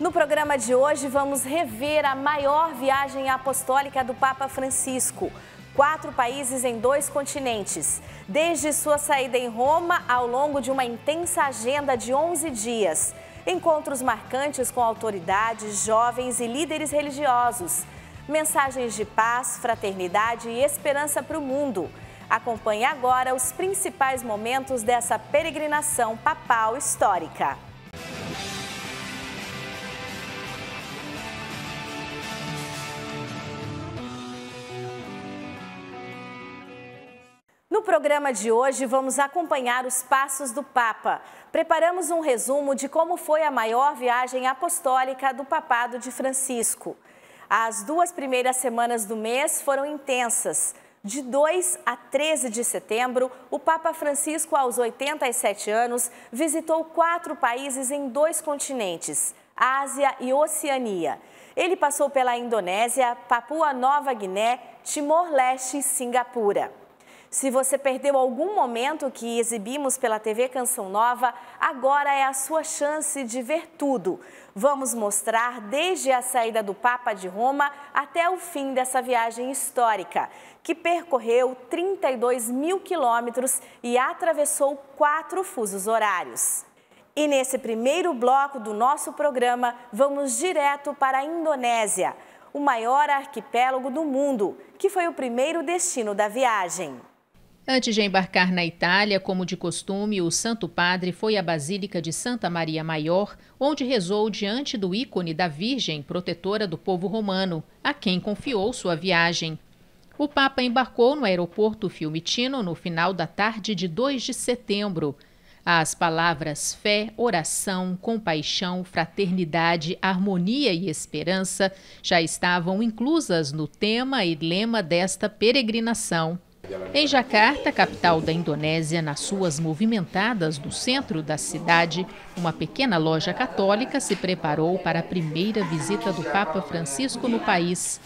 No programa de hoje, vamos rever a maior viagem apostólica do Papa Francisco. Quatro países em dois continentes. Desde sua saída em Roma, ao longo de uma intensa agenda de 11 dias. Encontros marcantes com autoridades, jovens e líderes religiosos. Mensagens de paz, fraternidade e esperança para o mundo. Acompanhe agora os principais momentos dessa peregrinação papal histórica. No programa de hoje, vamos acompanhar os passos do Papa. Preparamos um resumo de como foi a maior viagem apostólica do papado de Francisco. As duas primeiras semanas do mês foram intensas. De 2 a 13 de setembro, o Papa Francisco, aos 87 anos, visitou quatro países em dois continentes, Ásia e Oceania. Ele passou pela Indonésia, Papua Nova Guiné, Timor-Leste e Singapura. Se você perdeu algum momento que exibimos pela TV Canção Nova, agora é a sua chance de ver tudo. Vamos mostrar desde a saída do Papa de Roma até o fim dessa viagem histórica, que percorreu 32 mil quilômetros e atravessou quatro fusos horários. E nesse primeiro bloco do nosso programa, vamos direto para a Indonésia, o maior arquipélago do mundo, que foi o primeiro destino da viagem. Antes de embarcar na Itália, como de costume, o Santo Padre foi à Basílica de Santa Maria Maior, onde rezou diante do ícone da Virgem, protetora do povo romano, a quem confiou sua viagem. O Papa embarcou no aeroporto Fiumicino no final da tarde de 2 de setembro. As palavras fé, oração, compaixão, fraternidade, harmonia e esperança já estavam inclusas no tema e lema desta peregrinação. Em Jakarta, capital da Indonésia, nas suas movimentadas do centro da cidade, uma pequena loja católica se preparou para a primeira visita do Papa Francisco no país.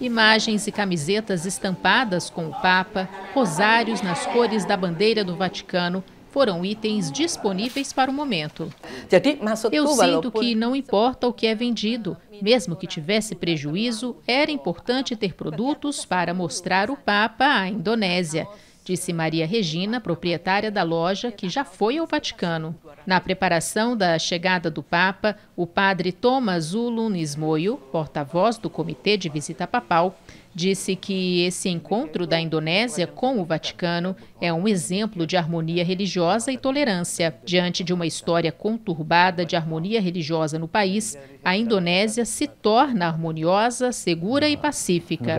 Imagens e camisetas estampadas com o Papa, rosários nas cores da bandeira do Vaticano foram itens disponíveis para o momento. Eu sinto que não importa o que é vendido, mesmo que tivesse prejuízo, era importante ter produtos para mostrar o Papa à Indonésia disse Maria Regina, proprietária da loja, que já foi ao Vaticano. Na preparação da chegada do Papa, o padre Thomas Ulun porta-voz do Comitê de Visita Papal, disse que esse encontro da Indonésia com o Vaticano é um exemplo de harmonia religiosa e tolerância. Diante de uma história conturbada de harmonia religiosa no país, a Indonésia se torna harmoniosa, segura e pacífica.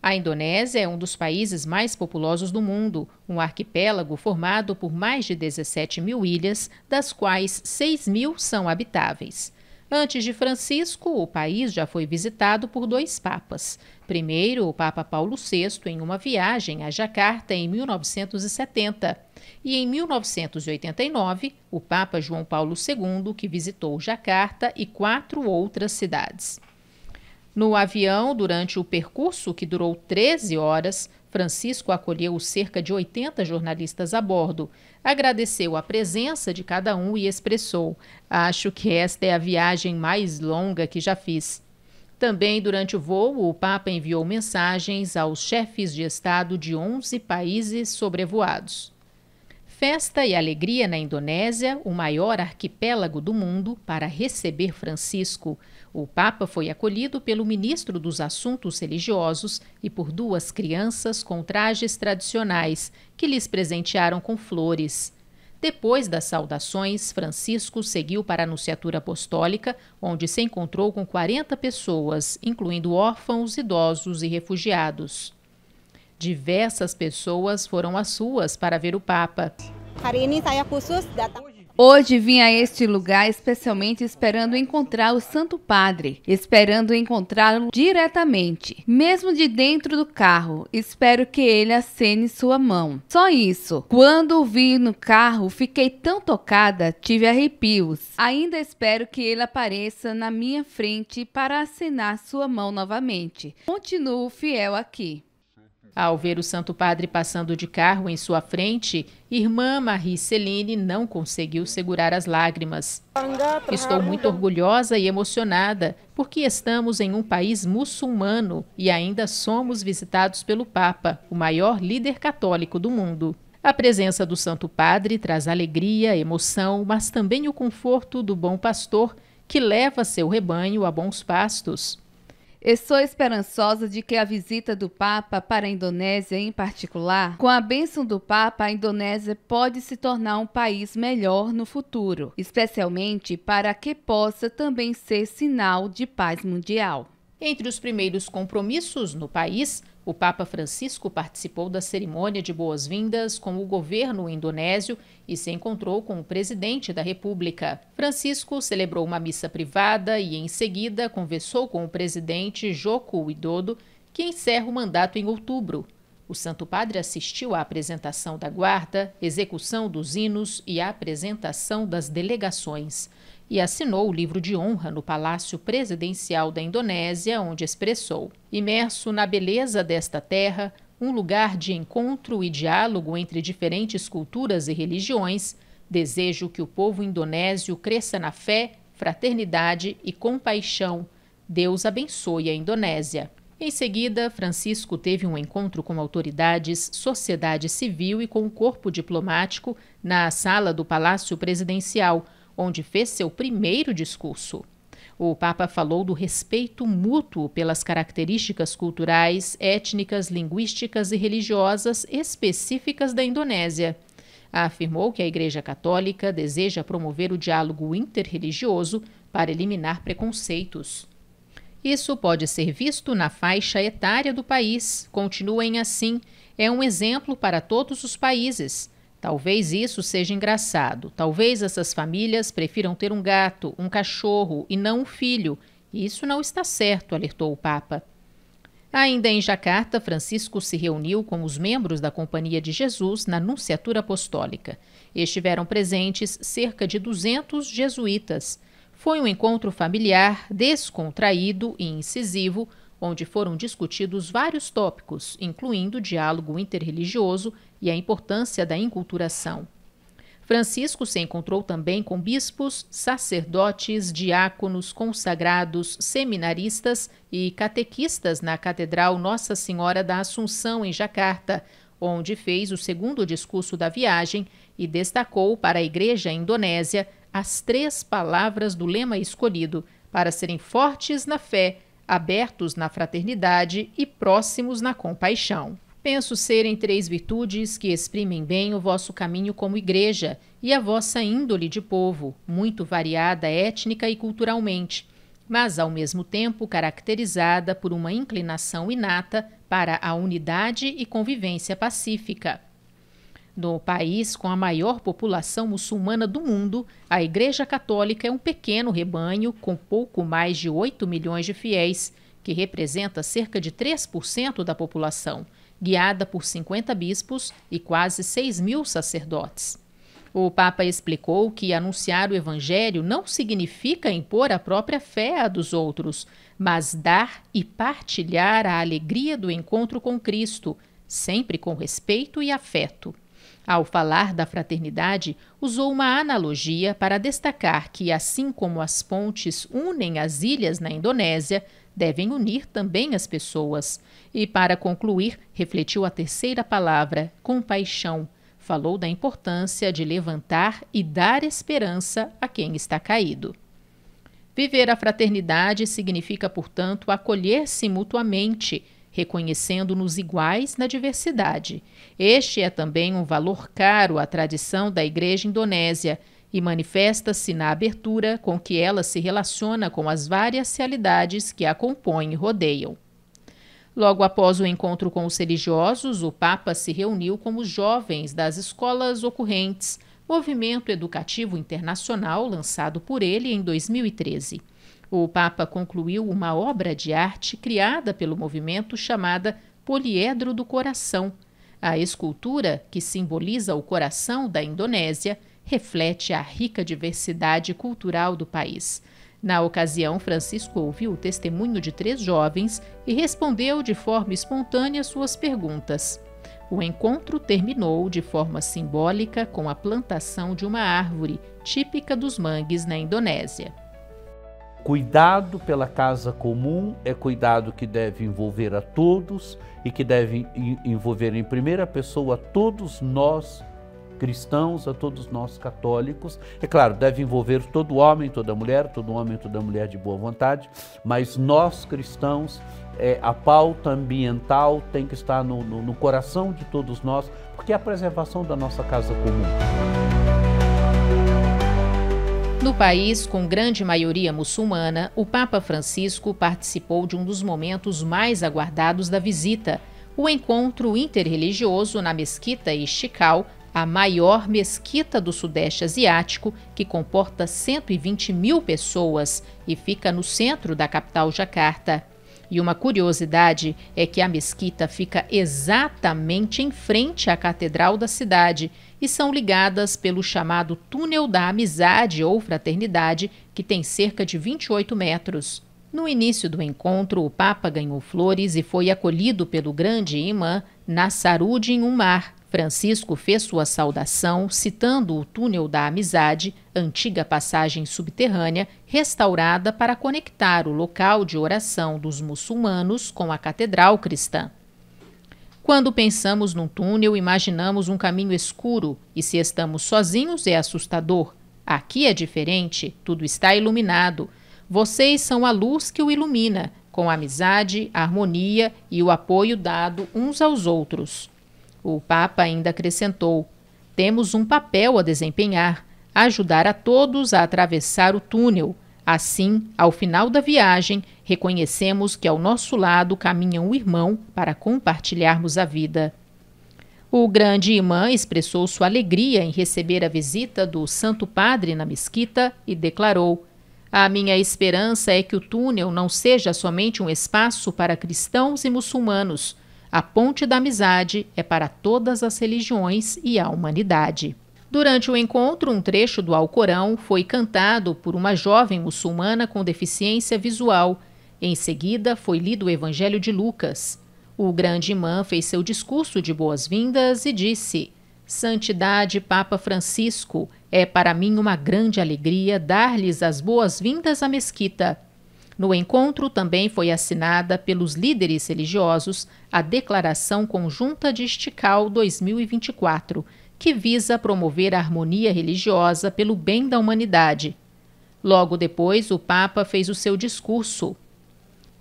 A Indonésia é um dos países mais populosos do mundo, um arquipélago formado por mais de 17 mil ilhas, das quais 6 mil são habitáveis. Antes de Francisco, o país já foi visitado por dois papas. Primeiro, o Papa Paulo VI em uma viagem a Jacarta em 1970 e em 1989, o Papa João Paulo II, que visitou Jacarta e quatro outras cidades. No avião, durante o percurso, que durou 13 horas, Francisco acolheu cerca de 80 jornalistas a bordo, agradeceu a presença de cada um e expressou: Acho que esta é a viagem mais longa que já fiz. Também durante o voo, o Papa enviou mensagens aos chefes de Estado de 11 países sobrevoados. Festa e alegria na Indonésia, o maior arquipélago do mundo, para receber Francisco. O Papa foi acolhido pelo ministro dos Assuntos Religiosos e por duas crianças com trajes tradicionais, que lhes presentearam com flores. Depois das saudações, Francisco seguiu para a Nunciatura Apostólica, onde se encontrou com 40 pessoas, incluindo órfãos, idosos e refugiados. Diversas pessoas foram às ruas para ver o Papa. Hoje vim a este lugar especialmente esperando encontrar o Santo Padre, esperando encontrá-lo diretamente, mesmo de dentro do carro. Espero que ele acene sua mão. Só isso. Quando o vi no carro, fiquei tão tocada, tive arrepios. Ainda espero que ele apareça na minha frente para acenar sua mão novamente. Continuo fiel aqui. Ao ver o Santo Padre passando de carro em sua frente, irmã Marie Celine não conseguiu segurar as lágrimas. Estou muito orgulhosa e emocionada, porque estamos em um país muçulmano e ainda somos visitados pelo Papa, o maior líder católico do mundo. A presença do Santo Padre traz alegria, emoção, mas também o conforto do bom pastor que leva seu rebanho a bons pastos. Estou esperançosa de que a visita do Papa para a Indonésia, em particular, com a bênção do Papa, a Indonésia pode se tornar um país melhor no futuro, especialmente para que possa também ser sinal de paz mundial. Entre os primeiros compromissos no país o Papa Francisco participou da cerimônia de boas-vindas com o governo indonésio e se encontrou com o presidente da República. Francisco celebrou uma missa privada e, em seguida, conversou com o presidente Joko Widodo, que encerra o mandato em outubro. O Santo Padre assistiu à apresentação da guarda, execução dos hinos e à apresentação das delegações e assinou o livro de honra no Palácio Presidencial da Indonésia, onde expressou: Imerso na beleza desta terra, um lugar de encontro e diálogo entre diferentes culturas e religiões, desejo que o povo indonésio cresça na fé, fraternidade e compaixão. Deus abençoe a Indonésia. Em seguida, Francisco teve um encontro com autoridades, sociedade civil e com o corpo diplomático na sala do Palácio Presidencial onde fez seu primeiro discurso. O Papa falou do respeito mútuo pelas características culturais, étnicas, linguísticas e religiosas específicas da Indonésia. Afirmou que a Igreja Católica deseja promover o diálogo interreligioso para eliminar preconceitos. Isso pode ser visto na faixa etária do país. Continuem assim. É um exemplo para todos os países. Talvez isso seja engraçado. Talvez essas famílias prefiram ter um gato, um cachorro e não um filho. Isso não está certo, alertou o Papa. Ainda em Jacarta, Francisco se reuniu com os membros da Companhia de Jesus na Nunciatura Apostólica. Estiveram presentes cerca de 200 jesuítas. Foi um encontro familiar, descontraído e incisivo, onde foram discutidos vários tópicos, incluindo o diálogo interreligioso e a importância da enculturação. Francisco se encontrou também com bispos, sacerdotes, diáconos, consagrados, seminaristas e catequistas na Catedral Nossa Senhora da Assunção, em Jacarta, onde fez o segundo discurso da viagem e destacou para a Igreja Indonésia as três palavras do lema escolhido para serem fortes na fé, abertos na fraternidade e próximos na compaixão. Penso serem três virtudes que exprimem bem o vosso caminho como igreja e a vossa índole de povo, muito variada étnica e culturalmente, mas ao mesmo tempo caracterizada por uma inclinação inata para a unidade e convivência pacífica. No país com a maior população muçulmana do mundo, a Igreja Católica é um pequeno rebanho com pouco mais de 8 milhões de fiéis, que representa cerca de 3% da população, guiada por 50 bispos e quase 6 mil sacerdotes. O Papa explicou que anunciar o Evangelho não significa impor a própria fé à dos outros, mas dar e partilhar a alegria do encontro com Cristo, sempre com respeito e afeto. Ao falar da fraternidade, usou uma analogia para destacar que, assim como as pontes unem as ilhas na Indonésia, devem unir também as pessoas. E, para concluir, refletiu a terceira palavra, compaixão. Falou da importância de levantar e dar esperança a quem está caído. Viver a fraternidade significa, portanto, acolher-se mutuamente reconhecendo-nos iguais na diversidade. Este é também um valor caro à tradição da Igreja Indonésia e manifesta-se na abertura com que ela se relaciona com as várias realidades que a compõem e rodeiam. Logo após o encontro com os religiosos, o Papa se reuniu com os jovens das escolas ocorrentes, movimento educativo internacional lançado por ele em 2013. O Papa concluiu uma obra de arte criada pelo movimento chamada Poliedro do Coração. A escultura, que simboliza o coração da Indonésia, reflete a rica diversidade cultural do país. Na ocasião, Francisco ouviu o testemunho de três jovens e respondeu de forma espontânea suas perguntas. O encontro terminou de forma simbólica com a plantação de uma árvore típica dos mangues na Indonésia. Cuidado pela casa comum é cuidado que deve envolver a todos e que deve envolver em primeira pessoa a todos nós cristãos, a todos nós católicos. É claro, deve envolver todo homem, toda mulher, todo homem, toda mulher de boa vontade, mas nós cristãos, é, a pauta ambiental tem que estar no, no, no coração de todos nós, porque é a preservação da nossa casa comum. No país com grande maioria muçulmana, o Papa Francisco participou de um dos momentos mais aguardados da visita, o encontro interreligioso na Mesquita Ixtical, a maior mesquita do Sudeste Asiático, que comporta 120 mil pessoas e fica no centro da capital Jacarta. E uma curiosidade é que a mesquita fica exatamente em frente à Catedral da cidade e são ligadas pelo chamado Túnel da Amizade ou Fraternidade, que tem cerca de 28 metros. No início do encontro, o Papa ganhou flores e foi acolhido pelo grande imã um Umar. Francisco fez sua saudação citando o Túnel da Amizade, antiga passagem subterrânea restaurada para conectar o local de oração dos muçulmanos com a Catedral Cristã. Quando pensamos num túnel, imaginamos um caminho escuro e se estamos sozinhos é assustador. Aqui é diferente, tudo está iluminado. Vocês são a luz que o ilumina, com amizade, harmonia e o apoio dado uns aos outros. O Papa ainda acrescentou: temos um papel a desempenhar, ajudar a todos a atravessar o túnel. Assim, ao final da viagem, reconhecemos que ao nosso lado caminha um irmão para compartilharmos a vida. O grande imã expressou sua alegria em receber a visita do Santo Padre na mesquita e declarou: A minha esperança é que o túnel não seja somente um espaço para cristãos e muçulmanos. A ponte da amizade é para todas as religiões e a humanidade. Durante o encontro, um trecho do Alcorão foi cantado por uma jovem muçulmana com deficiência visual. Em seguida, foi lido o Evangelho de Lucas. O grande imã fez seu discurso de boas-vindas e disse: Santidade, Papa Francisco, é para mim uma grande alegria dar-lhes as boas-vindas à mesquita. No encontro também foi assinada pelos líderes religiosos a Declaração Conjunta de Estical 2024 que visa promover a harmonia religiosa pelo bem da humanidade. Logo depois, o Papa fez o seu discurso.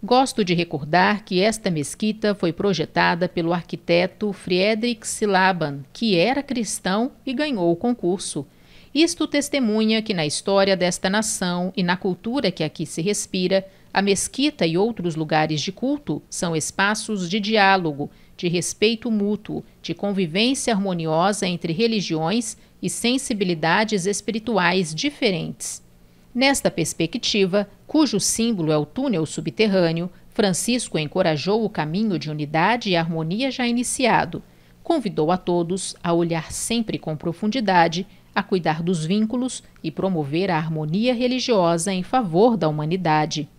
Gosto de recordar que esta mesquita foi projetada pelo arquiteto Friedrich Silaban, que era cristão e ganhou o concurso. Isto testemunha que na história desta nação e na cultura que aqui se respira, a mesquita e outros lugares de culto são espaços de diálogo de respeito mútuo, de convivência harmoniosa entre religiões e sensibilidades espirituais diferentes. Nesta perspectiva, cujo símbolo é o túnel subterrâneo, Francisco encorajou o caminho de unidade e harmonia já iniciado. Convidou a todos a olhar sempre com profundidade, a cuidar dos vínculos e promover a harmonia religiosa em favor da humanidade.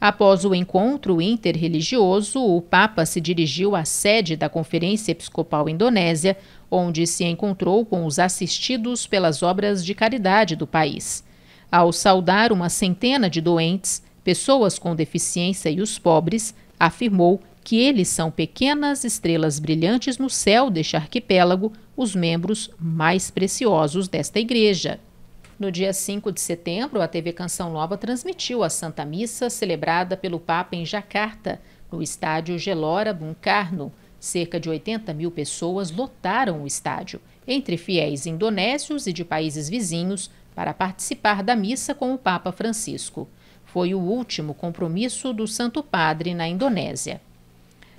Após o encontro interreligioso, o Papa se dirigiu à sede da Conferência Episcopal Indonésia, onde se encontrou com os assistidos pelas obras de caridade do país. Ao saudar uma centena de doentes, pessoas com deficiência e os pobres, afirmou que eles são pequenas estrelas brilhantes no céu deste arquipélago, os membros mais preciosos desta igreja. No dia 5 de setembro, a TV Canção Nova transmitiu a Santa Missa celebrada pelo Papa em Jacarta, no estádio Gelora Bunkarno. Cerca de 80 mil pessoas lotaram o estádio, entre fiéis indonésios e de países vizinhos, para participar da missa com o Papa Francisco. Foi o último compromisso do Santo Padre na Indonésia.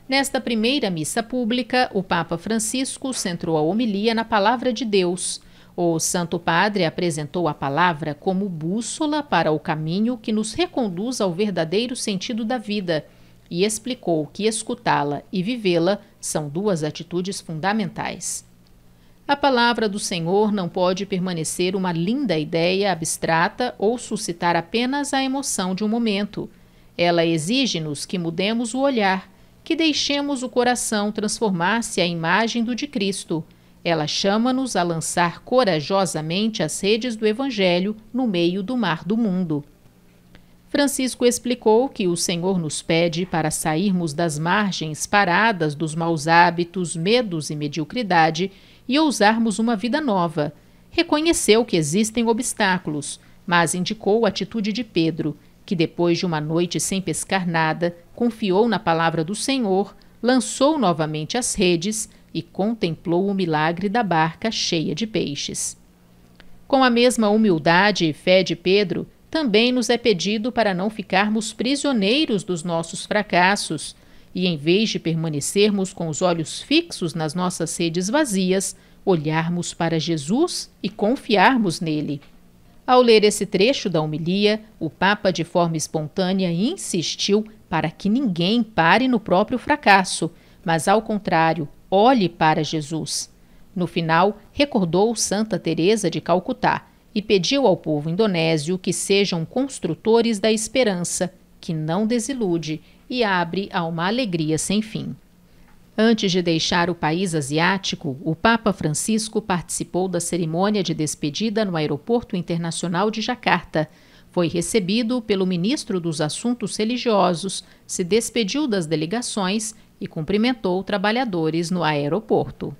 Nesta primeira missa pública, o Papa Francisco centrou a homilia na Palavra de Deus o Santo Padre apresentou a palavra como bússola para o caminho que nos reconduz ao verdadeiro sentido da vida e explicou que escutá-la e vivê-la são duas atitudes fundamentais. A palavra do Senhor não pode permanecer uma linda ideia abstrata ou suscitar apenas a emoção de um momento. Ela exige-nos que mudemos o olhar, que deixemos o coração transformar-se à imagem do de Cristo ela chama-nos a lançar corajosamente as redes do Evangelho no meio do mar do mundo. Francisco explicou que o Senhor nos pede para sairmos das margens paradas dos maus hábitos, medos e mediocridade e ousarmos uma vida nova. Reconheceu que existem obstáculos, mas indicou a atitude de Pedro, que depois de uma noite sem pescar nada, confiou na palavra do Senhor, lançou novamente as redes e contemplou o milagre da barca cheia de peixes. Com a mesma humildade e fé de Pedro, também nos é pedido para não ficarmos prisioneiros dos nossos fracassos e, em vez de permanecermos com os olhos fixos nas nossas redes vazias, olharmos para Jesus e confiarmos nele. Ao ler esse trecho da homilia, o Papa, de forma espontânea, insistiu para que ninguém pare no próprio fracasso, mas, ao contrário, Olhe para Jesus. No final, recordou Santa Teresa de Calcutá e pediu ao povo indonésio que sejam construtores da esperança, que não desilude e abre a uma alegria sem fim. Antes de deixar o país asiático, o Papa Francisco participou da cerimônia de despedida no Aeroporto Internacional de Jacarta. Foi recebido pelo ministro dos Assuntos Religiosos, se despediu das delegações e cumprimentou trabalhadores no aeroporto.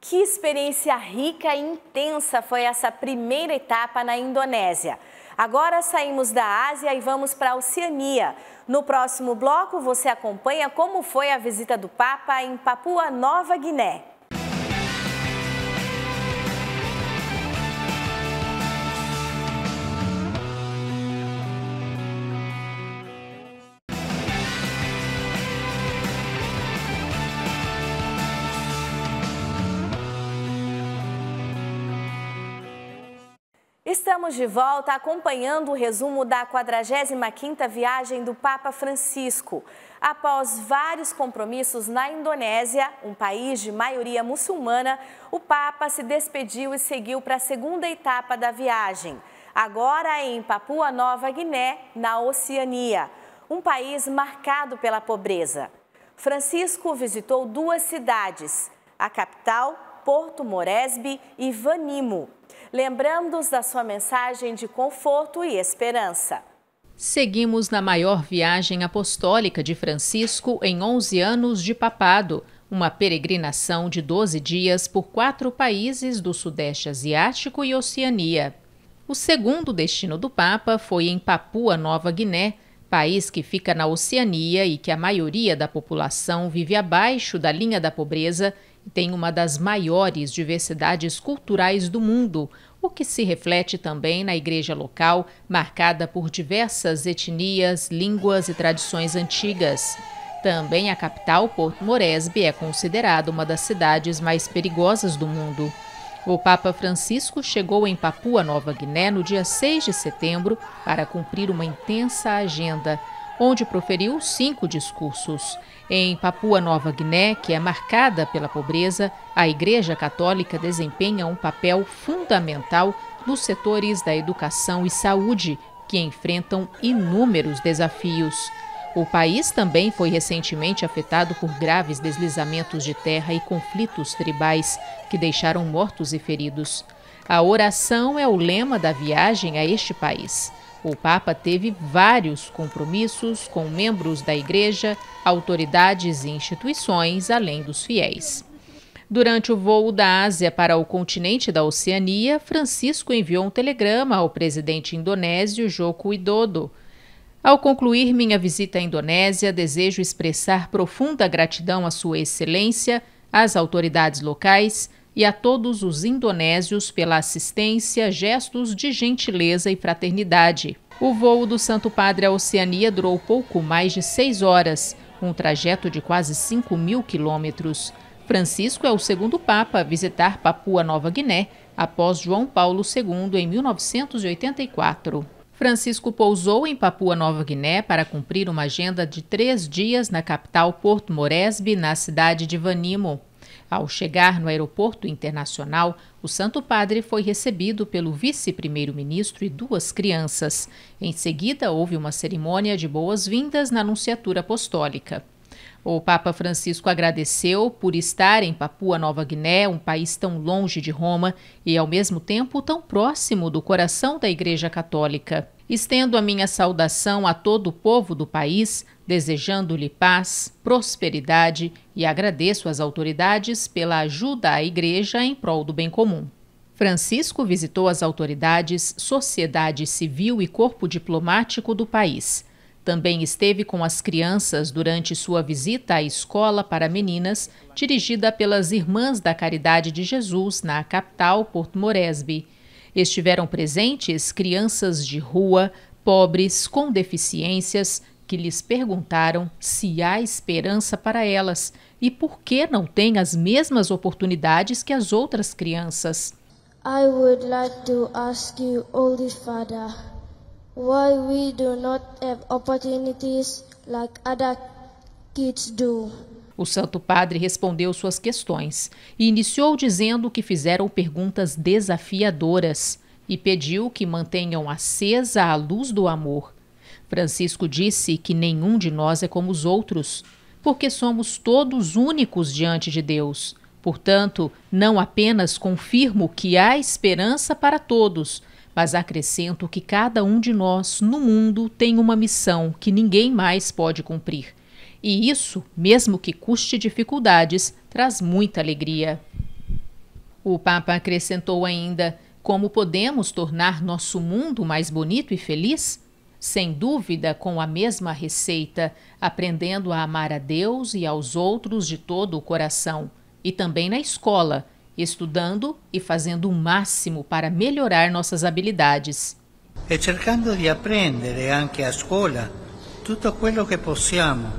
Que experiência rica e intensa foi essa primeira etapa na Indonésia. Agora saímos da Ásia e vamos para a Oceania. No próximo bloco você acompanha como foi a visita do Papa em Papua Nova Guiné. Estamos de volta acompanhando o resumo da 45ª viagem do Papa Francisco. Após vários compromissos na Indonésia, um país de maioria muçulmana, o Papa se despediu e seguiu para a segunda etapa da viagem. Agora em Papua Nova Guiné, na Oceania, um país marcado pela pobreza. Francisco visitou duas cidades, a capital, Porto Moresby e Vanimo, lembrando-os da sua mensagem de conforto e esperança. Seguimos na maior viagem apostólica de Francisco em 11 anos de papado, uma peregrinação de 12 dias por quatro países do Sudeste Asiático e Oceania. O segundo destino do Papa foi em Papua Nova Guiné, país que fica na Oceania e que a maioria da população vive abaixo da linha da pobreza tem uma das maiores diversidades culturais do mundo, o que se reflete também na igreja local, marcada por diversas etnias, línguas e tradições antigas. Também a capital, Porto Moresby, é considerada uma das cidades mais perigosas do mundo. O Papa Francisco chegou em Papua Nova Guiné no dia 6 de setembro para cumprir uma intensa agenda onde proferiu cinco discursos. Em Papua Nova Guiné, que é marcada pela pobreza, a Igreja Católica desempenha um papel fundamental nos setores da educação e saúde, que enfrentam inúmeros desafios. O país também foi recentemente afetado por graves deslizamentos de terra e conflitos tribais, que deixaram mortos e feridos. A oração é o lema da viagem a este país. O Papa teve vários compromissos com membros da Igreja, autoridades e instituições, além dos fiéis. Durante o voo da Ásia para o continente da Oceania, Francisco enviou um telegrama ao presidente indonésio Joko Widodo. Ao concluir minha visita à Indonésia, desejo expressar profunda gratidão à Sua Excelência, às autoridades locais, e a todos os indonésios pela assistência, gestos de gentileza e fraternidade. O voo do Santo Padre à Oceania durou pouco mais de seis horas, um trajeto de quase 5 mil quilômetros. Francisco é o segundo Papa a visitar Papua Nova Guiné, após João Paulo II em 1984. Francisco pousou em Papua Nova Guiné para cumprir uma agenda de três dias na capital Porto Moresby, na cidade de Vanimo. Ao chegar no aeroporto internacional, o Santo Padre foi recebido pelo vice-primeiro-ministro e duas crianças. Em seguida, houve uma cerimônia de boas-vindas na Nunciatura Apostólica. O Papa Francisco agradeceu por estar em Papua Nova Guiné, um país tão longe de Roma e, ao mesmo tempo, tão próximo do coração da Igreja Católica. Estendo a minha saudação a todo o povo do país, desejando-lhe paz, prosperidade e agradeço às autoridades pela ajuda à Igreja em prol do bem comum. Francisco visitou as autoridades, sociedade civil e corpo diplomático do país. Também esteve com as crianças durante sua visita à escola para meninas, dirigida pelas Irmãs da Caridade de Jesus, na capital Porto Moresby Estiveram presentes crianças de rua, pobres, com deficiências, que lhes perguntaram se há esperança para elas e por que não têm as mesmas oportunidades que as outras crianças. I would like to ask you, Holy Father, why we do not have opportunities like other kids do. O Santo Padre respondeu suas questões e iniciou dizendo que fizeram perguntas desafiadoras e pediu que mantenham acesa a luz do amor. Francisco disse que nenhum de nós é como os outros, porque somos todos únicos diante de Deus. Portanto, não apenas confirmo que há esperança para todos, mas acrescento que cada um de nós no mundo tem uma missão que ninguém mais pode cumprir. E isso, mesmo que custe dificuldades, traz muita alegria. O Papa acrescentou ainda: como podemos tornar nosso mundo mais bonito e feliz? Sem dúvida, com a mesma receita, aprendendo a amar a Deus e aos outros de todo o coração, e também na escola, estudando e fazendo o máximo para melhorar nossas habilidades. E cercando de aprender anche a escola tutto quello che possiamo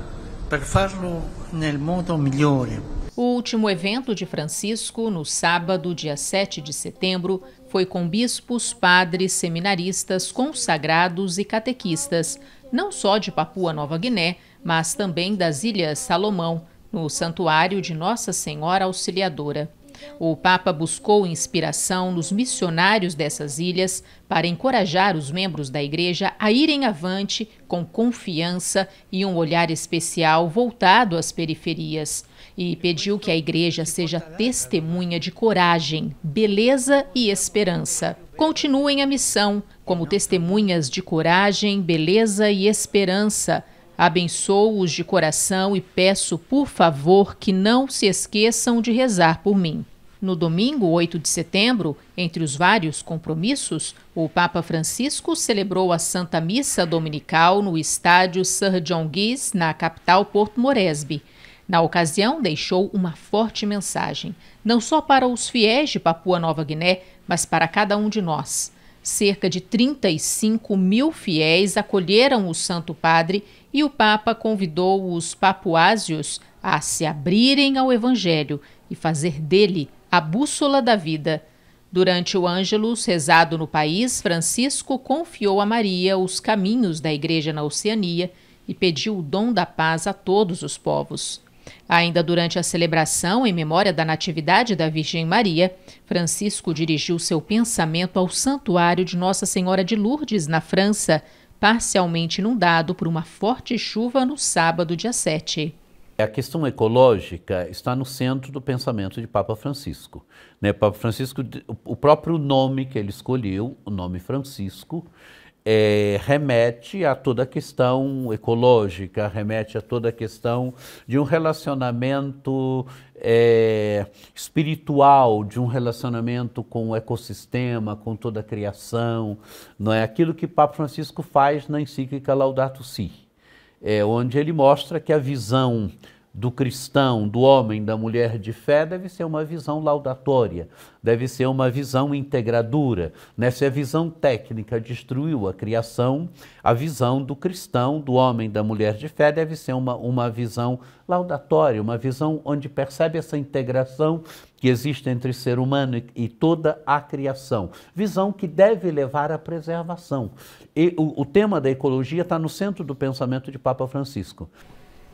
para per no nel modo melhor. O último evento de Francisco, no sábado, dia 7 de setembro, foi com bispos, padres, seminaristas, consagrados e catequistas, não só de Papua Nova Guiné, mas também das Ilhas Salomão, no Santuário de Nossa Senhora Auxiliadora. O Papa buscou inspiração nos missionários dessas ilhas para encorajar os membros da Igreja a irem avante com confiança e um olhar especial voltado às periferias. E pediu que a Igreja seja testemunha de coragem, beleza e esperança. Continuem a missão como testemunhas de coragem, beleza e esperança Abençoo-os de coração e peço, por favor, que não se esqueçam de rezar por mim. No domingo 8 de setembro, entre os vários compromissos, o Papa Francisco celebrou a Santa Missa Dominical no estádio Sir John Guiz, na capital Porto Moresby. Na ocasião, deixou uma forte mensagem, não só para os fiéis de Papua Nova Guiné, mas para cada um de nós. Cerca de 35 mil fiéis acolheram o Santo Padre e o Papa convidou os papuásios a se abrirem ao Evangelho e fazer dele a bússola da vida. Durante o Ângelus rezado no país, Francisco confiou a Maria os caminhos da Igreja na Oceania e pediu o dom da paz a todos os povos. Ainda durante a celebração em memória da Natividade da Virgem Maria, Francisco dirigiu seu pensamento ao Santuário de Nossa Senhora de Lourdes, na França, parcialmente inundado por uma forte chuva no sábado, dia 7. A questão ecológica está no centro do pensamento de Papa Francisco. Né? Papa Francisco, o próprio nome que ele escolheu, o nome Francisco, é, remete a toda a questão ecológica, remete a toda a questão de um relacionamento é, espiritual, de um relacionamento com o ecossistema, com toda a criação. Não é aquilo que Papa Francisco faz na encíclica Laudato Si, é, onde ele mostra que a visão do cristão, do homem, da mulher de fé, deve ser uma visão laudatória, deve ser uma visão integradora. Nessa visão técnica destruiu a criação, a visão do cristão, do homem, da mulher de fé, deve ser uma, uma visão laudatória, uma visão onde percebe essa integração que existe entre ser humano e toda a criação. Visão que deve levar à preservação. E o, o tema da ecologia está no centro do pensamento de Papa Francisco.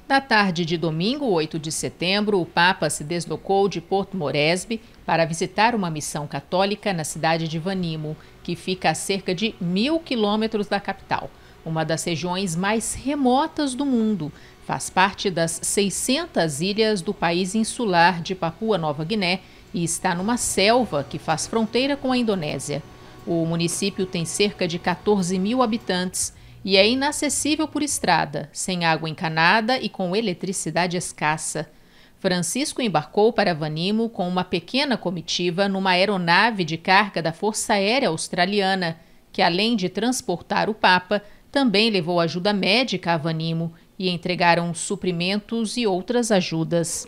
Na tarde de domingo, 8 de setembro, o Papa se deslocou de Porto Moresby para visitar uma missão católica na cidade de Vanimo, que fica a cerca de mil quilômetros da capital, uma das regiões mais remotas do mundo. Faz parte das 600 ilhas do país insular de Papua Nova Guiné e está numa selva que faz fronteira com a Indonésia. O município tem cerca de 14 mil habitantes e é inacessível por estrada, sem água encanada e com eletricidade escassa. Francisco embarcou para Vanimo com uma pequena comitiva numa aeronave de carga da Força Aérea Australiana, que além de transportar o Papa, também levou ajuda médica a Vanimo e entregaram suprimentos e outras ajudas.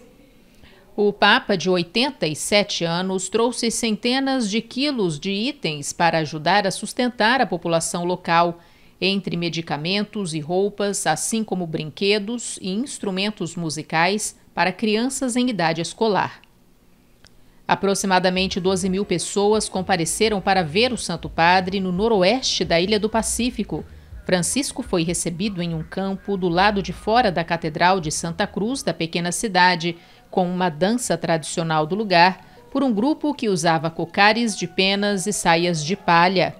O Papa, de 87 anos, trouxe centenas de quilos de itens para ajudar a sustentar a população local entre medicamentos e roupas, assim como brinquedos e instrumentos musicais para crianças em idade escolar. Aproximadamente 12 mil pessoas compareceram para ver o Santo Padre no noroeste da Ilha do Pacífico. Francisco foi recebido em um campo do lado de fora da Catedral de Santa Cruz, da pequena cidade, com uma dança tradicional do lugar, por um grupo que usava cocares de penas e saias de palha.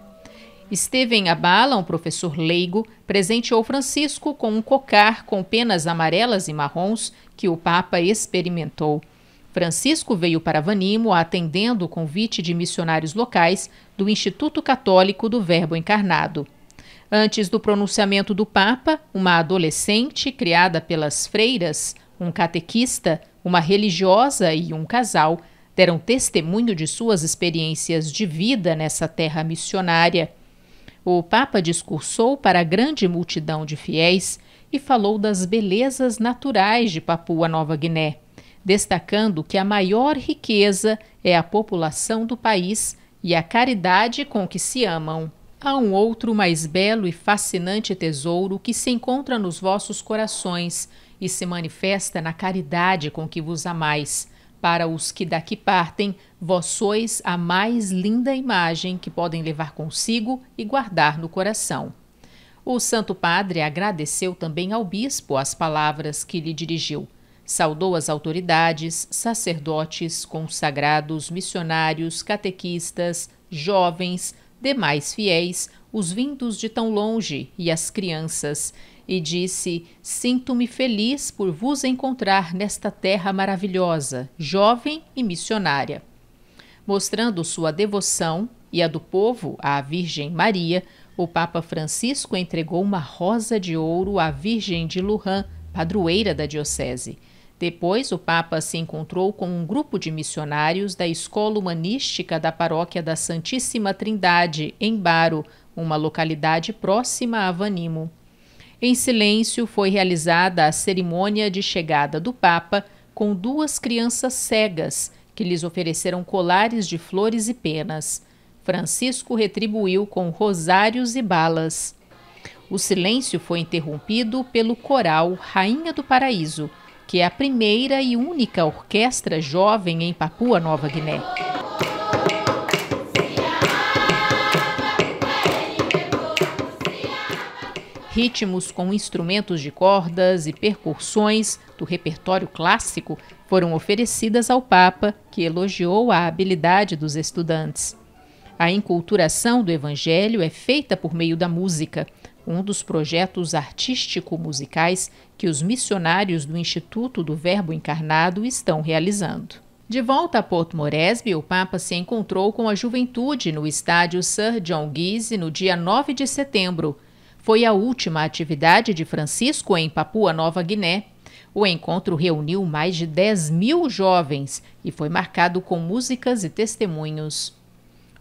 Steven Abala, um professor leigo, presenteou Francisco com um cocar com penas amarelas e marrons que o Papa experimentou. Francisco veio para Vanimo atendendo o convite de missionários locais do Instituto Católico do Verbo Encarnado. Antes do pronunciamento do Papa, uma adolescente criada pelas freiras, um catequista, uma religiosa e um casal deram testemunho de suas experiências de vida nessa terra missionária. O Papa discursou para a grande multidão de fiéis e falou das belezas naturais de Papua Nova Guiné, destacando que a maior riqueza é a população do país e a caridade com que se amam. Há um outro mais belo e fascinante tesouro que se encontra nos vossos corações e se manifesta na caridade com que vos amais. Para os que daqui partem, vós sois a mais linda imagem que podem levar consigo e guardar no coração. O Santo Padre agradeceu também ao bispo as palavras que lhe dirigiu. Saudou as autoridades, sacerdotes, consagrados, missionários, catequistas, jovens, demais fiéis, os vindos de tão longe e as crianças, e disse: Sinto-me feliz por vos encontrar nesta terra maravilhosa, jovem e missionária. Mostrando sua devoção e a do povo à Virgem Maria, o Papa Francisco entregou uma rosa de ouro à Virgem de Lujan, padroeira da diocese. Depois, o Papa se encontrou com um grupo de missionários da Escola Humanística da Paróquia da Santíssima Trindade, em Baro, uma localidade próxima a Vanimo. Em silêncio, foi realizada a cerimônia de chegada do Papa com duas crianças cegas que lhes ofereceram colares de flores e penas. Francisco retribuiu com rosários e balas. O silêncio foi interrompido pelo coral Rainha do Paraíso, que é a primeira e única orquestra jovem em Papua Nova Guiné. Ritmos com instrumentos de cordas e percussões do repertório clássico foram oferecidas ao Papa, que elogiou a habilidade dos estudantes. A enculturação do Evangelho é feita por meio da música, um dos projetos artístico-musicais que os missionários do Instituto do Verbo Encarnado estão realizando. De volta a Porto Moresby, o Papa se encontrou com a juventude no estádio Sir John Guise no dia 9 de setembro foi a última atividade de Francisco em Papua Nova Guiné. O encontro reuniu mais de 10 mil jovens e foi marcado com músicas e testemunhos.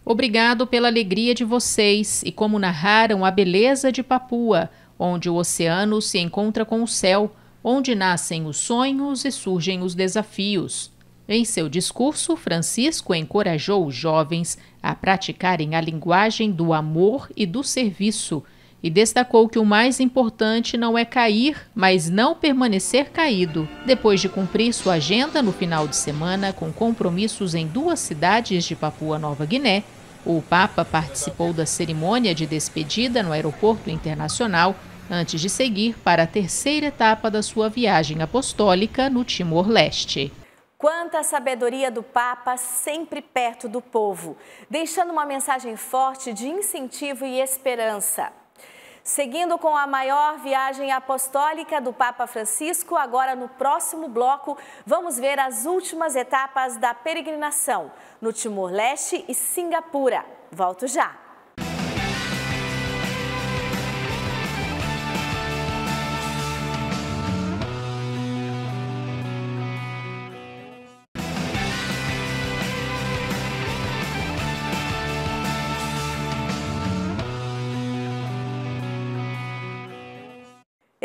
Obrigado pela alegria de vocês e como narraram a beleza de Papua, onde o oceano se encontra com o céu, onde nascem os sonhos e surgem os desafios. Em seu discurso, Francisco encorajou os jovens a praticarem a linguagem do amor e do serviço e destacou que o mais importante não é cair, mas não permanecer caído. Depois de cumprir sua agenda no final de semana com compromissos em duas cidades de Papua Nova Guiné, o Papa participou da cerimônia de despedida no aeroporto internacional antes de seguir para a terceira etapa da sua viagem apostólica no Timor-Leste. Quanta sabedoria do Papa sempre perto do povo, deixando uma mensagem forte de incentivo e esperança. Seguindo com a maior viagem apostólica do Papa Francisco, agora no próximo bloco, vamos ver as últimas etapas da peregrinação no Timor-Leste e Singapura. Volto já!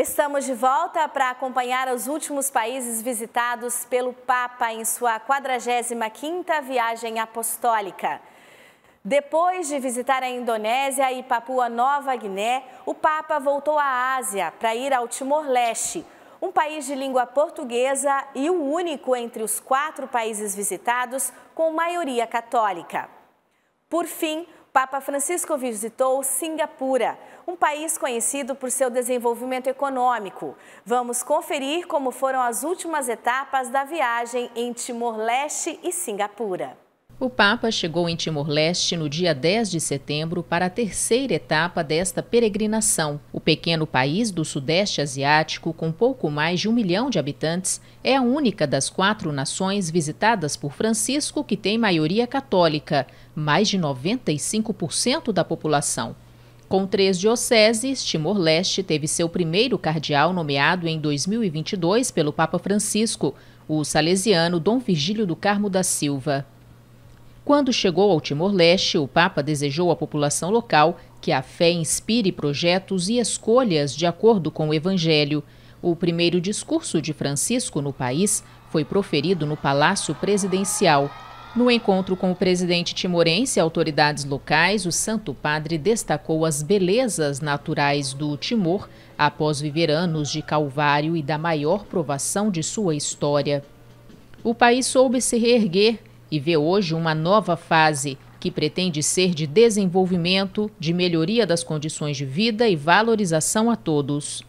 Estamos de volta para acompanhar os últimos países visitados pelo Papa em sua 45ª viagem apostólica. Depois de visitar a Indonésia e Papua Nova Guiné, o Papa voltou à Ásia para ir ao Timor-Leste, um país de língua portuguesa e o único entre os quatro países visitados com maioria católica. Por fim, Papa Francisco visitou Singapura, um país conhecido por seu desenvolvimento econômico. Vamos conferir como foram as últimas etapas da viagem em Timor-Leste e Singapura. O Papa chegou em Timor-Leste no dia 10 de setembro para a terceira etapa desta peregrinação. O pequeno país do Sudeste Asiático, com pouco mais de um milhão de habitantes, é a única das quatro nações visitadas por Francisco que tem maioria católica, mais de 95% da população. Com três dioceses, Timor-Leste teve seu primeiro cardeal nomeado em 2022 pelo Papa Francisco, o salesiano Dom Virgílio do Carmo da Silva. Quando chegou ao Timor-Leste, o Papa desejou à população local que a fé inspire projetos e escolhas de acordo com o Evangelho. O primeiro discurso de Francisco no país foi proferido no Palácio Presidencial. No encontro com o presidente timorense e autoridades locais, o Santo Padre destacou as belezas naturais do Timor após viver anos de calvário e da maior provação de sua história. O país soube se reerguer e vê hoje uma nova fase que pretende ser de desenvolvimento, de melhoria das condições de vida e valorização a todos.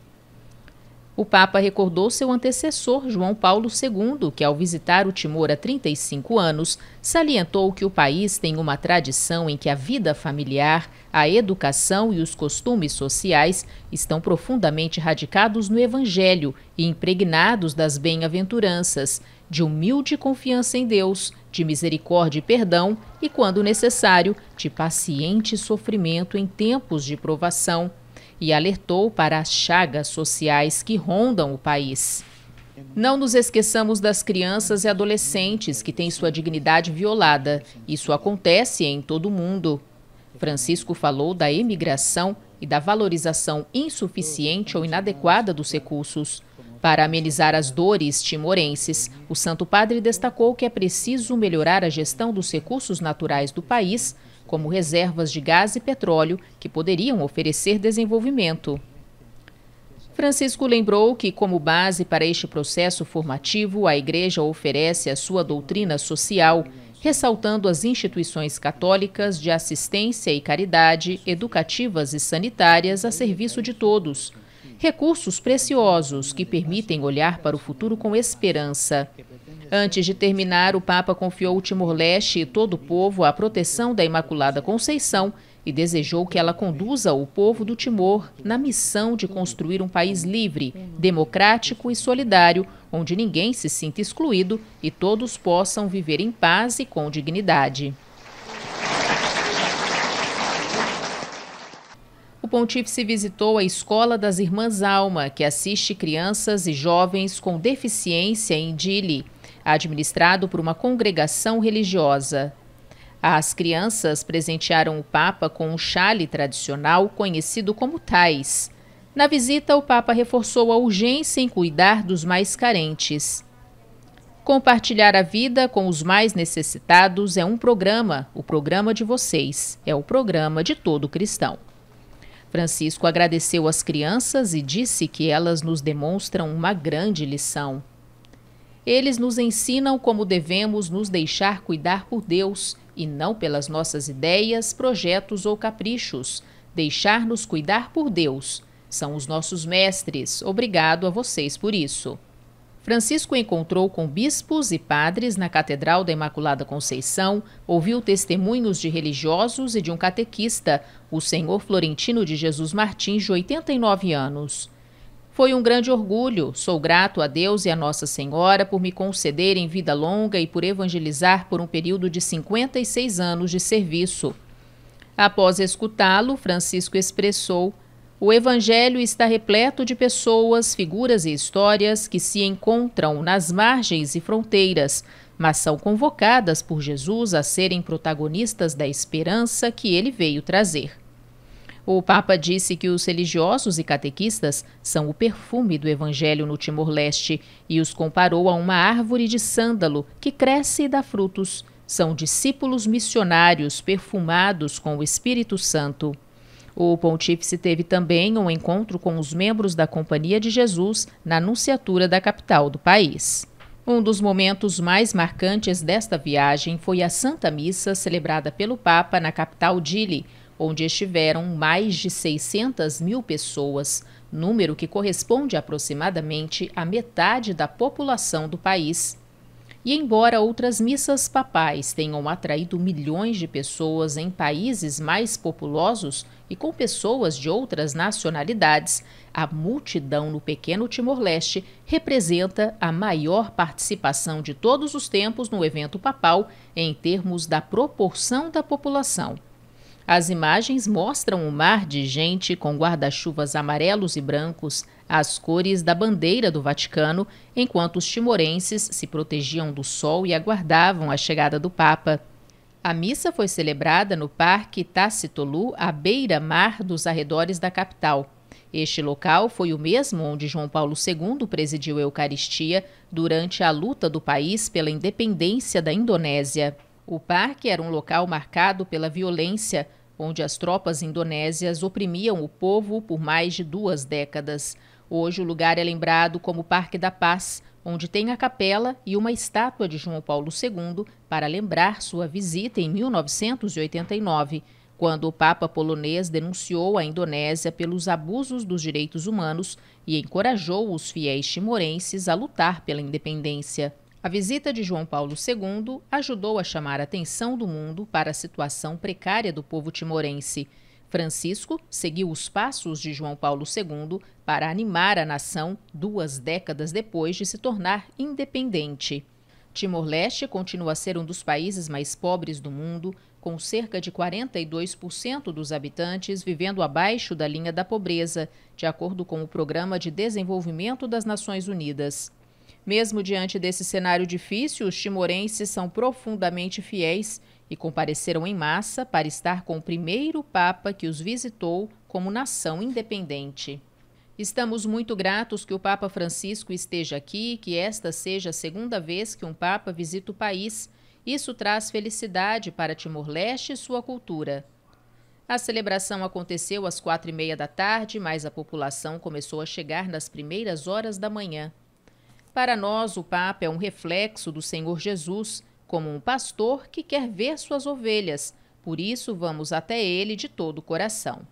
O Papa recordou seu antecessor, João Paulo II, que, ao visitar o Timor há 35 anos, salientou que o país tem uma tradição em que a vida familiar, a educação e os costumes sociais estão profundamente radicados no Evangelho e impregnados das bem-aventuranças, de humilde confiança em Deus de misericórdia e perdão, e, quando necessário, de paciente sofrimento em tempos de provação, e alertou para as chagas sociais que rondam o país. Não nos esqueçamos das crianças e adolescentes que têm sua dignidade violada. Isso acontece em todo o mundo. Francisco falou da emigração e da valorização insuficiente ou inadequada dos recursos. Para amenizar as dores timorenses, o Santo Padre destacou que é preciso melhorar a gestão dos recursos naturais do país, como reservas de gás e petróleo, que poderiam oferecer desenvolvimento. Francisco lembrou que, como base para este processo formativo, a Igreja oferece a sua doutrina social, ressaltando as instituições católicas de assistência e caridade, educativas e sanitárias a serviço de todos Recursos preciosos que permitem olhar para o futuro com esperança. Antes de terminar, o Papa confiou o Timor-Leste e todo o povo à proteção da Imaculada Conceição e desejou que ela conduza o povo do Timor na missão de construir um país livre, democrático e solidário, onde ninguém se sinta excluído e todos possam viver em paz e com dignidade. o pontífice visitou a Escola das Irmãs Alma, que assiste crianças e jovens com deficiência em Dili, administrado por uma congregação religiosa. As crianças presentearam o Papa com um chale tradicional conhecido como tais. Na visita, o Papa reforçou a urgência em cuidar dos mais carentes. Compartilhar a vida com os mais necessitados é um programa, o programa de vocês, é o programa de todo cristão. Francisco agradeceu às crianças e disse que elas nos demonstram uma grande lição. Eles nos ensinam como devemos nos deixar cuidar por Deus e não pelas nossas ideias, projetos ou caprichos. Deixar-nos cuidar por Deus. São os nossos mestres. Obrigado a vocês por isso. Francisco encontrou com bispos e padres na Catedral da Imaculada Conceição, ouviu testemunhos de religiosos e de um catequista, o senhor Florentino de Jesus Martins, de 89 anos. Foi um grande orgulho. Sou grato a Deus e a Nossa Senhora por me concederem vida longa e por evangelizar por um período de 56 anos de serviço. Após escutá-lo, Francisco expressou o Evangelho está repleto de pessoas, figuras e histórias que se encontram nas margens e fronteiras, mas são convocadas por Jesus a serem protagonistas da esperança que ele veio trazer. O Papa disse que os religiosos e catequistas são o perfume do Evangelho no Timor-Leste e os comparou a uma árvore de sândalo que cresce e dá frutos. São discípulos missionários perfumados com o Espírito Santo. O pontífice teve também um encontro com os membros da Companhia de Jesus na Nunciatura da capital do país. Um dos momentos mais marcantes desta viagem foi a Santa Missa celebrada pelo Papa na capital Dili, onde estiveram mais de 600 mil pessoas, número que corresponde aproximadamente à metade da população do país. E embora outras missas papais tenham atraído milhões de pessoas em países mais populosos e com pessoas de outras nacionalidades, a multidão no pequeno Timor-Leste representa a maior participação de todos os tempos no evento papal em termos da proporção da população. As imagens mostram o um mar de gente com guarda-chuvas amarelos e brancos, as cores da bandeira do Vaticano, enquanto os timorenses se protegiam do sol e aguardavam a chegada do Papa. A missa foi celebrada no Parque Tacitolu, à beira-mar dos arredores da capital. Este local foi o mesmo onde João Paulo II presidiu a Eucaristia durante a luta do país pela independência da Indonésia. O parque era um local marcado pela violência, onde as tropas indonésias oprimiam o povo por mais de duas décadas. Hoje, o lugar é lembrado como Parque da Paz, onde tem a capela e uma estátua de João Paulo II para lembrar sua visita em 1989, quando o Papa polonês denunciou a Indonésia pelos abusos dos direitos humanos e encorajou os fiéis timorenses a lutar pela independência. A visita de João Paulo II ajudou a chamar a atenção do mundo para a situação precária do povo timorense. Francisco seguiu os passos de João Paulo II para animar a nação duas décadas depois de se tornar independente. Timor-Leste continua a ser um dos países mais pobres do mundo, com cerca de 42% dos habitantes vivendo abaixo da linha da pobreza, de acordo com o Programa de Desenvolvimento das Nações Unidas. Mesmo diante desse cenário difícil, os timorenses são profundamente fiéis e compareceram em massa para estar com o primeiro Papa que os visitou como nação independente. Estamos muito gratos que o Papa Francisco esteja aqui, e que esta seja a segunda vez que um Papa visita o país. Isso traz felicidade para Timor-Leste e sua cultura. A celebração aconteceu às quatro e meia da tarde, mas a população começou a chegar nas primeiras horas da manhã. Para nós, o Papa é um reflexo do Senhor Jesus, como um pastor que quer ver suas ovelhas, por isso vamos até ele de todo o coração.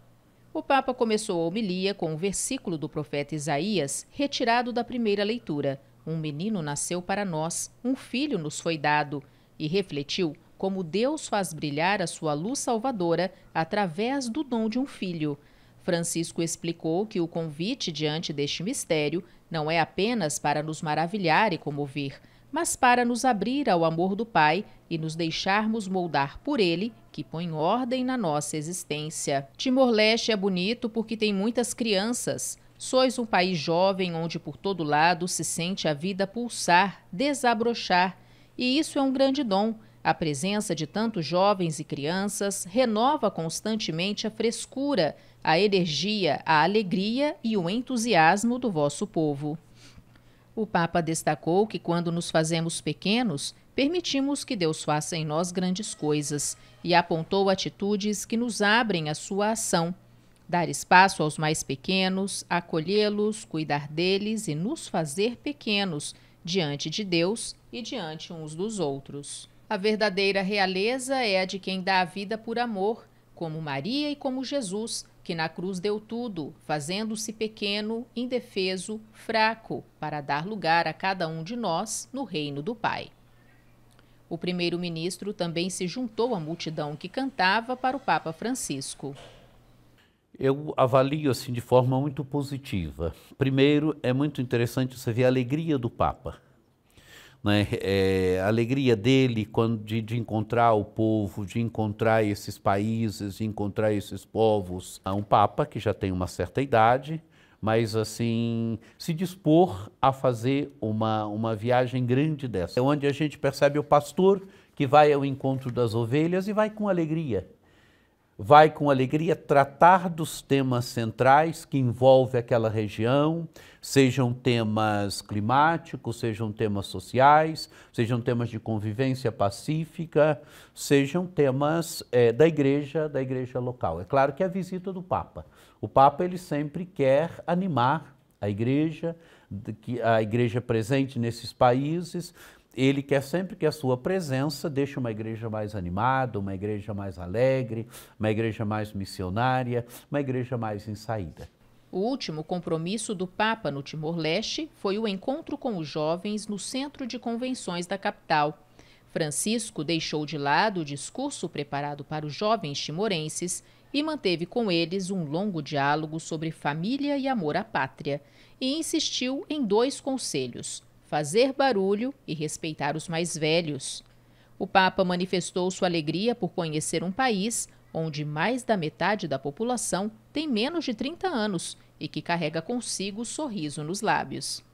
O Papa começou a homilia com o um versículo do profeta Isaías, retirado da primeira leitura: Um menino nasceu para nós, um filho nos foi dado, e refletiu como Deus faz brilhar a sua luz salvadora através do dom de um filho. Francisco explicou que o convite diante deste mistério não é apenas para nos maravilhar e comover, mas para nos abrir ao amor do Pai e nos deixarmos moldar por Ele, que põe ordem na nossa existência. Timor-Leste é bonito porque tem muitas crianças. Sois um país jovem onde por todo lado se sente a vida pulsar, desabrochar, e isso é um grande dom. A presença de tantos jovens e crianças renova constantemente a frescura a energia, a alegria e o entusiasmo do vosso povo. O Papa destacou que quando nos fazemos pequenos, permitimos que Deus faça em nós grandes coisas e apontou atitudes que nos abrem a sua ação. Dar espaço aos mais pequenos, acolhê-los, cuidar deles e nos fazer pequenos diante de Deus e diante uns dos outros. A verdadeira realeza é a de quem dá a vida por amor, como Maria e como Jesus, que na cruz deu tudo, fazendo-se pequeno, indefeso, fraco, para dar lugar a cada um de nós no reino do Pai. O primeiro-ministro também se juntou à multidão que cantava para o Papa Francisco. Eu avalio assim de forma muito positiva. Primeiro, é muito interessante você ver a alegria do Papa né, é, a alegria dele quando de, de, encontrar o povo, de encontrar esses países, de encontrar esses povos. Há é um papa que já tem uma certa idade, mas assim se dispor a fazer uma, uma viagem grande dessa, é onde a gente percebe o pastor que vai ao encontro das ovelhas e vai com alegria vai com alegria tratar dos temas centrais que envolve aquela região, sejam temas climáticos, sejam temas sociais, sejam temas de convivência pacífica, sejam temas é, da igreja, da igreja local. É claro que é a visita do Papa. O Papa ele sempre quer animar a igreja, a igreja presente nesses países, ele quer sempre que a sua presença deixe uma igreja mais animada, uma igreja mais alegre, uma igreja mais missionária, uma igreja mais em saída. O último compromisso do Papa no Timor-Leste foi o encontro com os jovens no centro de convenções da capital. Francisco deixou de lado o discurso preparado para os jovens timorenses e manteve com eles um longo diálogo sobre família e amor à pátria, e insistiu em dois conselhos fazer barulho e respeitar os mais velhos. O Papa manifestou sua alegria por conhecer um país onde mais da metade da população tem menos de 30 anos e que carrega consigo o sorriso nos lábios.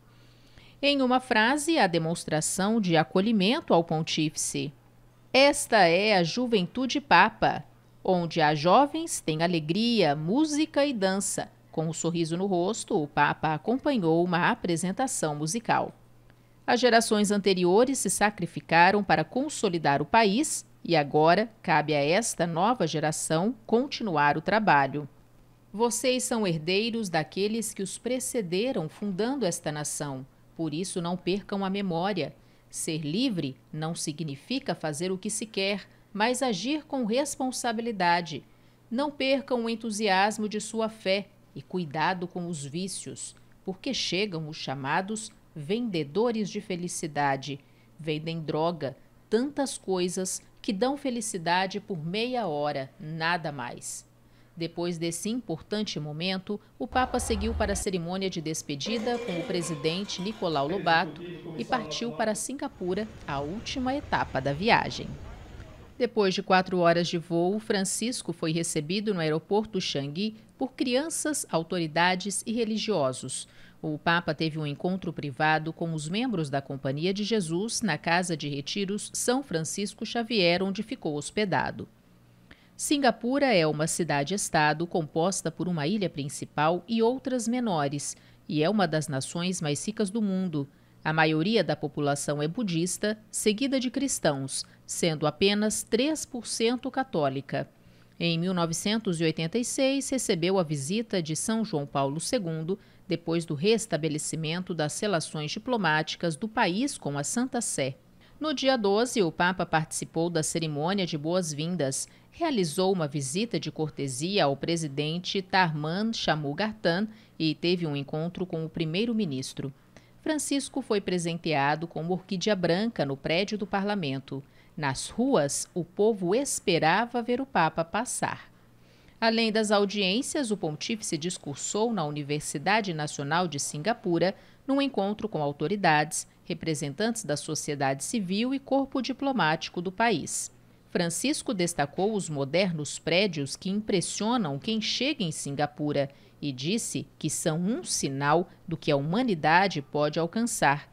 Em uma frase, a demonstração de acolhimento ao pontífice. Esta é a Juventude Papa, onde há jovens têm alegria, música e dança. Com o um sorriso no rosto, o Papa acompanhou uma apresentação musical. As gerações anteriores se sacrificaram para consolidar o país e agora cabe a esta nova geração continuar o trabalho. Vocês são herdeiros daqueles que os precederam fundando esta nação, por isso não percam a memória. Ser livre não significa fazer o que se quer, mas agir com responsabilidade. Não percam o entusiasmo de sua fé e cuidado com os vícios, porque chegam os chamados vendedores de felicidade. Vendem droga, tantas coisas que dão felicidade por meia hora, nada mais. Depois desse importante momento, o Papa seguiu para a cerimônia de despedida com o presidente Nicolau Lobato e partiu para Singapura, a última etapa da viagem. Depois de quatro horas de voo, Francisco foi recebido no aeroporto Changi por crianças, autoridades e religiosos. O Papa teve um encontro privado com os membros da Companhia de Jesus na Casa de Retiros São Francisco Xavier, onde ficou hospedado. Singapura é uma cidade-estado composta por uma ilha principal e outras menores, e é uma das nações mais ricas do mundo. A maioria da população é budista, seguida de cristãos, sendo apenas 3% católica. Em 1986, recebeu a visita de São João Paulo II, depois do restabelecimento das relações diplomáticas do país com a Santa Sé. No dia 12, o Papa participou da cerimônia de boas-vindas. Realizou uma visita de cortesia ao presidente Tarman Chamugartan e teve um encontro com o primeiro-ministro. Francisco foi presenteado com uma orquídea branca no prédio do parlamento. Nas ruas, o povo esperava ver o Papa passar. Além das audiências, o pontífice discursou na Universidade Nacional de Singapura, num encontro com autoridades, representantes da sociedade civil e corpo diplomático do país. Francisco destacou os modernos prédios que impressionam quem chega em Singapura e disse que são um sinal do que a humanidade pode alcançar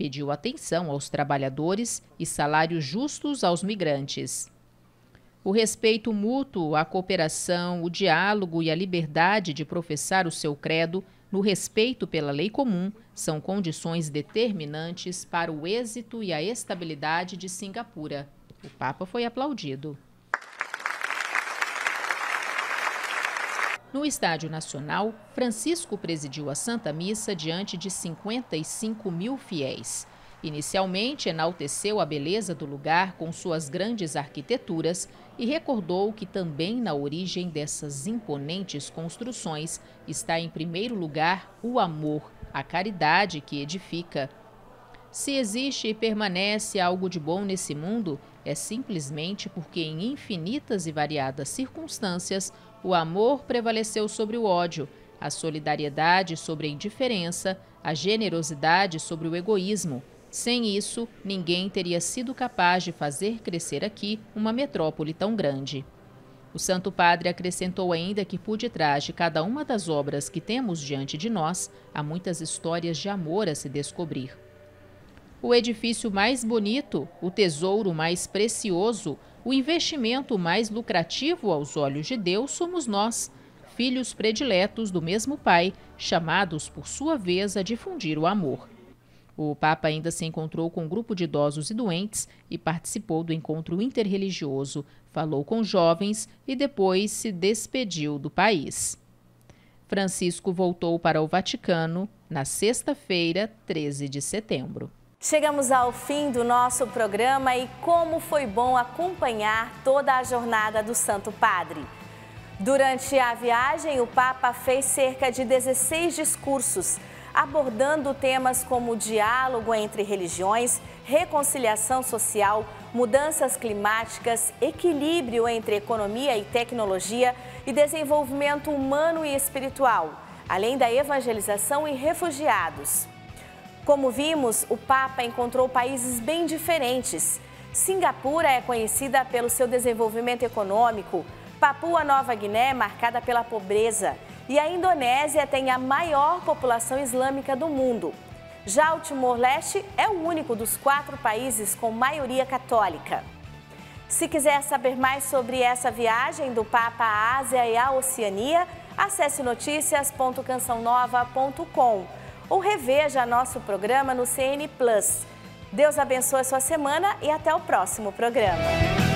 pediu atenção aos trabalhadores e salários justos aos migrantes. O respeito mútuo, a cooperação, o diálogo e a liberdade de professar o seu credo no respeito pela lei comum são condições determinantes para o êxito e a estabilidade de Singapura. O Papa foi aplaudido. No Estádio Nacional, Francisco presidiu a Santa Missa diante de 55 mil fiéis. Inicialmente, enalteceu a beleza do lugar com suas grandes arquiteturas e recordou que também na origem dessas imponentes construções está, em primeiro lugar, o amor, a caridade que edifica. Se existe e permanece algo de bom nesse mundo, é simplesmente porque, em infinitas e variadas circunstâncias, o amor prevaleceu sobre o ódio, a solidariedade sobre a indiferença, a generosidade sobre o egoísmo. Sem isso, ninguém teria sido capaz de fazer crescer aqui uma metrópole tão grande. O Santo Padre acrescentou ainda que por detrás de cada uma das obras que temos diante de nós, há muitas histórias de amor a se descobrir. O edifício mais bonito, o tesouro mais precioso, o investimento mais lucrativo aos olhos de Deus somos nós, filhos prediletos do mesmo Pai, chamados por sua vez a difundir o amor. O Papa ainda se encontrou com um grupo de idosos e doentes e participou do encontro interreligioso, falou com jovens e depois se despediu do país. Francisco voltou para o Vaticano na sexta-feira, 13 de setembro. Chegamos ao fim do nosso programa e como foi bom acompanhar toda a jornada do Santo Padre. Durante a viagem, o Papa fez cerca de 16 discursos, abordando temas como diálogo entre religiões, reconciliação social, mudanças climáticas, equilíbrio entre economia e tecnologia e desenvolvimento humano e espiritual, além da evangelização e refugiados. Como vimos, o Papa encontrou países bem diferentes. Singapura é conhecida pelo seu desenvolvimento econômico, Papua Nova Guiné é marcada pela pobreza e a Indonésia tem a maior população islâmica do mundo. Já o Timor-Leste é o único dos quatro países com maioria católica. Se quiser saber mais sobre essa viagem do Papa à Ásia e à Oceania, acesse noticias.cançãonova.com ou reveja nosso programa no CN Plus. Deus abençoe a sua semana e até o próximo programa.